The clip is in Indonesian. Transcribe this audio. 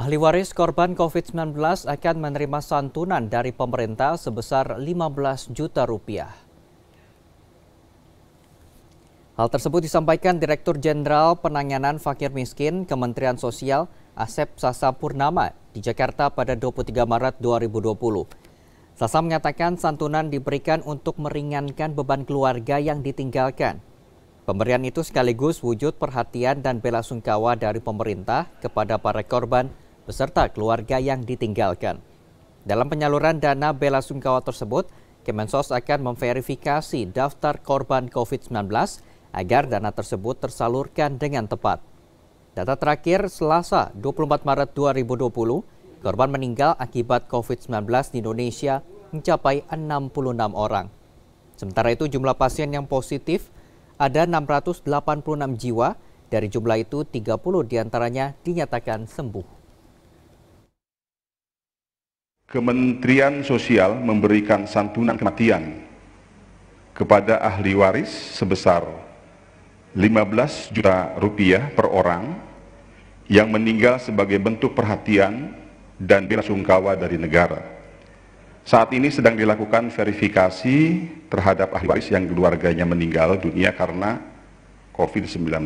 Ahli waris korban COVID-19 akan menerima santunan dari pemerintah sebesar 15 juta rupiah. Hal tersebut disampaikan Direktur Jenderal Penanganan Fakir Miskin Kementerian Sosial Asep Sasa Purnama di Jakarta pada 23 Maret 2020. Sasa mengatakan santunan diberikan untuk meringankan beban keluarga yang ditinggalkan. Pemberian itu sekaligus wujud perhatian dan bela sungkawa dari pemerintah kepada para korban beserta keluarga yang ditinggalkan. Dalam penyaluran dana bela sungkawa tersebut, Kemensos akan memverifikasi daftar korban COVID-19 agar dana tersebut tersalurkan dengan tepat. Data terakhir Selasa 24 Maret 2020, korban meninggal akibat COVID-19 di Indonesia mencapai 66 orang. Sementara itu jumlah pasien yang positif ada 686 jiwa, dari jumlah itu 30 diantaranya dinyatakan sembuh. Kementerian Sosial memberikan santunan kematian kepada ahli waris sebesar 15 juta rupiah per orang yang meninggal sebagai bentuk perhatian dan bela sungkawa dari negara. Saat ini sedang dilakukan verifikasi terhadap ahli waris yang keluarganya meninggal dunia karena COVID-19.